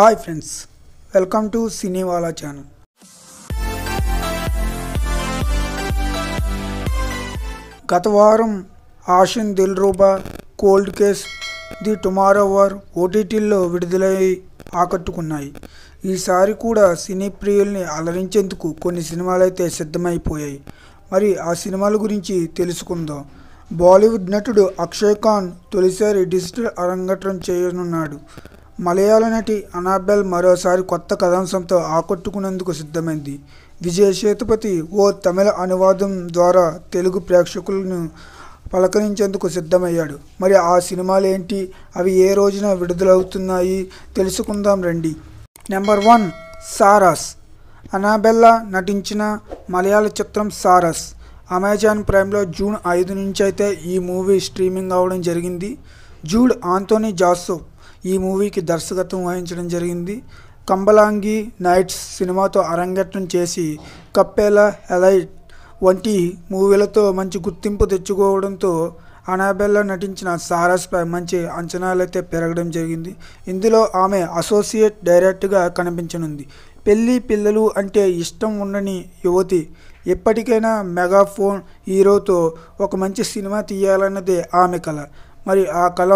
hi friends welcome to Cinewala channel గత వారం ఆషన్ Dilruba cold case the tomorrow war ఓటీటీల్లో విడుదలై ఆకట్టుకున్నాయి ఈసారి కూడా సినీ ప్రియుల్ని అలరించేందుకు కొన్ని సినిమాలైతే సిద్ధమైపోయాయి మరి ఆ సినిమాల గురించి తెలుసుకుందాం బాలీవుడ్ నటుడు అక్షయ్ ఖాన్ తొలిసారి డిజిటల్ అరంగేట్రం చేయనున్నాడు మలయాళ నటి అనాబెల్ మరోసారి కొత్త కథాంశంతో ఆకట్టుకునేందుకు సిద్ధమైంది విజయ సేతుపతి ఓ తమిళ అనువాదం ద్వారా తెలుగు ప్రేక్షకులను పలకరించేందుకు సిద్ధమయ్యాడు మరి ఆ సినిమాలు ఏంటి అవి ఏ రోజున విడుదలవుతున్నాయి తెలుసుకుందాం రండి నెంబర్ వన్ సారస్ అనాబెల్లా నటించిన మలయాళ చిత్రం సారస్ అమెజాన్ ప్రైమ్లో జూన్ ఐదు నుంచి అయితే ఈ మూవీ స్ట్రీమింగ్ అవ్వడం జరిగింది జూడ్ ఆంటోనీ జాసో ఈ మూవీకి దర్శకత్వం వహించడం జరిగింది కంబలాంగి నైట్స్ సినిమాతో అరంగేట్రం చేసి కప్పేలా ఎలైట్ వంటి మూవీలతో మంచి గుర్తింపు తెచ్చుకోవడంతో అనాబెల్లా నటించిన పై మంచి అంచనాలైతే పెరగడం జరిగింది ఇందులో ఆమె అసోసియేట్ డైరెక్ట్గా కనిపించనుంది పెళ్ళి పిల్లలు అంటే ఇష్టం ఉండని యువతి ఎప్పటికైనా మెగాఫోన్ హీరోతో ఒక మంచి సినిమా తీయాలన్నదే ఆమె కళ మరి ఆ కళ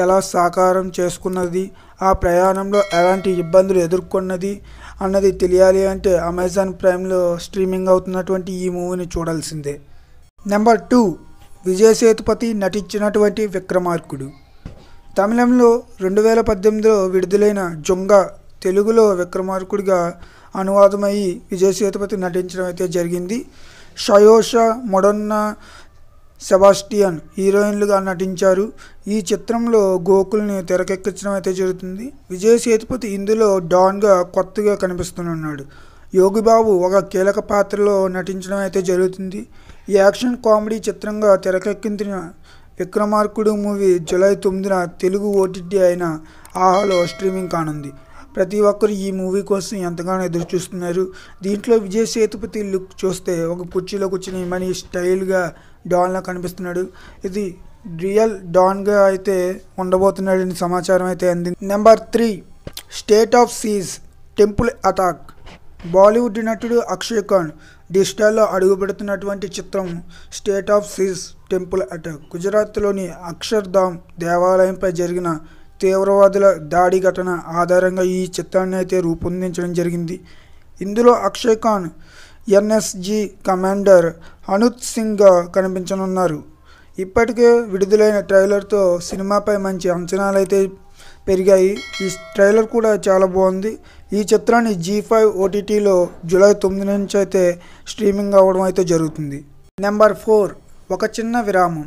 ఎలా సాకారం చేసుకున్నది ఆ ప్రయాణంలో ఎలాంటి ఇబ్బందులు ఎదుర్కొన్నది అన్నది తెలియాలి అంటే అమెజాన్ ప్రైమ్లో స్ట్రీమింగ్ అవుతున్నటువంటి ఈ మూవీని చూడాల్సిందే నెంబర్ టూ విజయ్ సేతుపతి నటించినటువంటి విక్రమార్కుడు తమిళంలో రెండు వేల పద్దెనిమిదిలో విడుదలైన జొంగ తెలుగులో విక్రమార్కుడిగా అనువాదమై విజయ్ సేతుపతి నటించడం అయితే జరిగింది షయోష మొడొన్న సెబాస్టియన్ హీరోయిన్లుగా నటించారు ఈ చిత్రంలో గోకుల్ని తెరకెక్కించడం అయితే జరుగుతుంది విజయ్ సేతుపతి ఇందులో డాన్గా కొత్తగా కనిపిస్తున్నాడు యోగిబాబు ఒక కీలక పాత్రలో నటించడం అయితే జరుగుతుంది ఈ యాక్షన్ కామెడీ చిత్రంగా తెరకెక్కించిన విక్రమార్కుడు మూవీ జూలై తొమ్మిదిన తెలుగు ఓటీటీ అయిన ఆహాలో స్ట్రీమింగ్ కానుంది ప్రతి ఒక్కరు ఈ మూవీ కోసం ఎంతగానో ఎదురు చూస్తున్నారు దీంట్లో విజయ్ సేతుపతి లుక్ చూస్తే ఒక కుర్చీలో కూర్చుని మనీ స్టైల్గా డాన్లా కనిపిస్తున్నాడు ఇది రియల్ డాన్గా అయితే ఉండబోతున్నాడని సమాచారం అయితే అందింది number three state of siege temple attack Bollywood నటుడు అక్షయ్ ఖాన్ డిజిటల్లో అడుగుపెడుతున్నటువంటి చిత్రం state of siege temple attack గుజరాత్లోని అక్షర్ధామ్ దేవాలయంపై జరిగిన తీవ్రవాదుల దాడి ఘటన ఆధారంగా ఈ చిత్రాన్ని అయితే రూపొందించడం జరిగింది ఇందులో అక్షయ్ ఖాన్ ఎన్ఎస్జి కమాండర్ అనుత్ సింగ్ కనిపించనున్నారు ఇప్పటికే విడుదలైన ట్రైలర్తో సినిమాపై మంచి అంచనాలైతే పెరిగాయి ఈ ట్రైలర్ కూడా చాలా బాగుంది ఈ చిత్రాన్ని జీ ఫైవ్ ఓటీటీలో జూలై తొమ్మిది నుంచి అయితే స్ట్రీమింగ్ అవ్వడం అయితే జరుగుతుంది నెంబర్ ఫోర్ ఒక చిన్న విరామం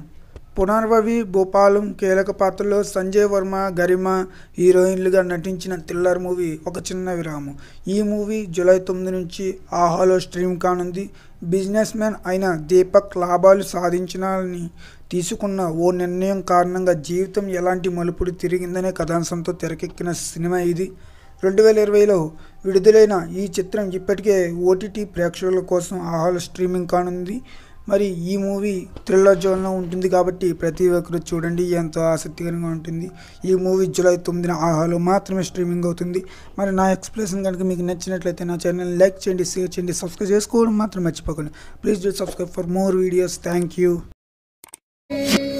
పునర్భవి భూపాలం కీలక పాత్రలో సంజయ్ వర్మ గరిమ హీరోయిన్లుగా నటించిన థ్రిల్లర్ మూవీ ఒక చిన్న విరామం ఈ మూవీ జూలై తొమ్మిది నుంచి ఆహాలో స్ట్రీమ్ కానుంది బిజినెస్ మ్యాన్ అయిన దీపక్ లాభాలు సాధించాలని తీసుకున్న ఓ నిర్ణయం కారణంగా జీవితం ఎలాంటి మలుపుడు తిరిగిందనే కథాంశంతో తెరకెక్కిన సినిమా ఇది రెండు వేల ఇరవైలో విడుదలైన ఈ చిత్రం ఇప్పటికే ఓటీటీ ప్రేక్షకుల కోసం ఆహాల స్ట్రీమింగ్ కానుంది మరి ఈ మూవీ థ్రిల్లర్ జోన్లో ఉంటుంది కాబట్టి ప్రతి ఒక్కరు చూడండి ఎంతో ఆసక్తికరంగా ఉంటుంది ఈ మూవీ జూలై తొమ్మిదిన ఆహాలో మాత్రమే స్ట్రీమింగ్ అవుతుంది మరి నా ఎక్స్ప్రెషన్ కనుక మీకు నచ్చినట్లయితే నా ఛానల్ లైక్ చేయండి షేర్ చేయండి సబ్స్క్రైబ్ చేసుకోవడం మాత్రం మర్చిపోకండి please do subscribe for more videos thank you